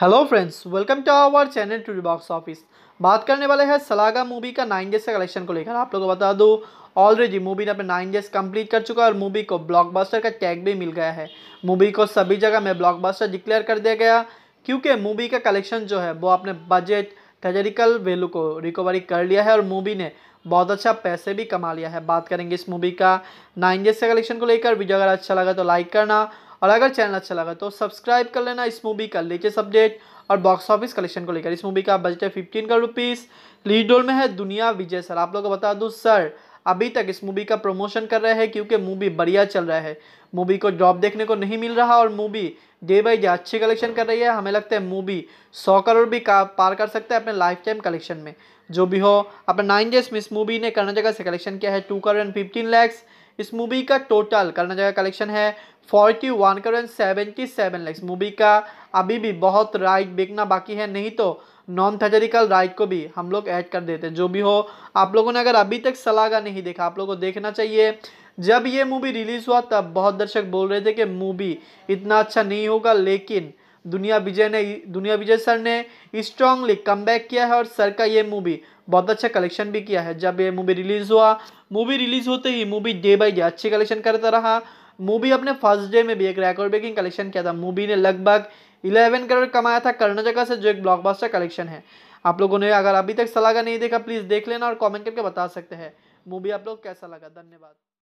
hello friends welcome to our channel to box office बात करने वाले हैं सलागा मूवी का नाइन डेज का कलेक्शन को लेकर आप लोगों को बता दूँ ऑलरेडी मूवी ने अपने नाइन डेज कंप्लीट कर चुका है और मूवी को ब्लॉकबस्टर का टैग भी मिल गया है मूवी को सभी जगह में ब्लॉकबस्टर डिक्लेयर कर दिया गया क्योंकि मूवी का कलेक्शन जो है वो अपने बजट थेजरिकल वैल्यू को रिकवरी कर लिया है और मूवी ने बहुत अच्छा पैसे भी कमा लिया है बात करेंगे इस मूवी का नाइन डेज का कलेक्शन को लेकर वीडियो अगर अच्छा लगा तो लाइक करना और अगर चैनल अच्छा लगा तो सब्सक्राइब कर लेना इस मूवी का लेटेस्ट अपडेट और बॉक्स ऑफिस कलेक्शन को लेकर इस मूवी का बजट है fifteen crore rupees lead role में है दुनिया विजय सर आप लोग को बता दूँ सर अभी तक इस मूवी का प्रमोशन कर रहे हैं क्योंकि मूवी बढ़िया चल रहा है मूवी को ड्रॉप देखने को नहीं मिल रहा और मूवी डे बाई डे अच्छी कलेक्शन कर रही है हमें लगता है मूवी सौ करोड़ भी का पार कर सकता है अपने लाइफ टाइम कलेक्शन में जो भी हो अपने नाइन डेज में इस मूवी ने कर्नाटका से कलेक्शन किया है two crore and fifteen lakhs इस मूवी का टोटल करना जाएगा कलेक्शन है forty one crore seventy seven lakhs movie का अभी भी बहुत राइट बिकना बाकी है नहीं तो नॉन थेटरिकल राइट को भी हम लोग ऐड कर देते हैं जो भी हो आप लोगों ने अगर अभी तक सलागा नहीं देखा आप लोगों को देखना चाहिए जब ये मूवी रिलीज़ हुआ तब बहुत दर्शक बोल रहे थे कि मूवी इतना अच्छा नहीं होगा लेकिन दुनिया विजय ने दुनिया विजय सर ने स्ट्रांगली कम किया है और सर का ये मूवी बहुत अच्छा कलेक्शन भी किया है जब ये मूवी रिलीज़ हुआ मूवी रिलीज़ होते ही मूवी डे बाई डे अच्छी कलेक्शन करता रहा मूवी अपने फर्स्ट डे में भी एक रेकॉर्ड ब्रेकिंग कलेक्शन किया था मूवी ने लगभग इलेवन करोड़ कमाया था कर्नाटका से जो एक ब्लॉकबस्टर कलेक्शन है आप लोगों ने अगर अभी तक सलाह नहीं देखा प्लीज़ देख लेना और कॉमेंट करके बता सकते हैं मूवी आप लोग कैसा लगा धन्यवाद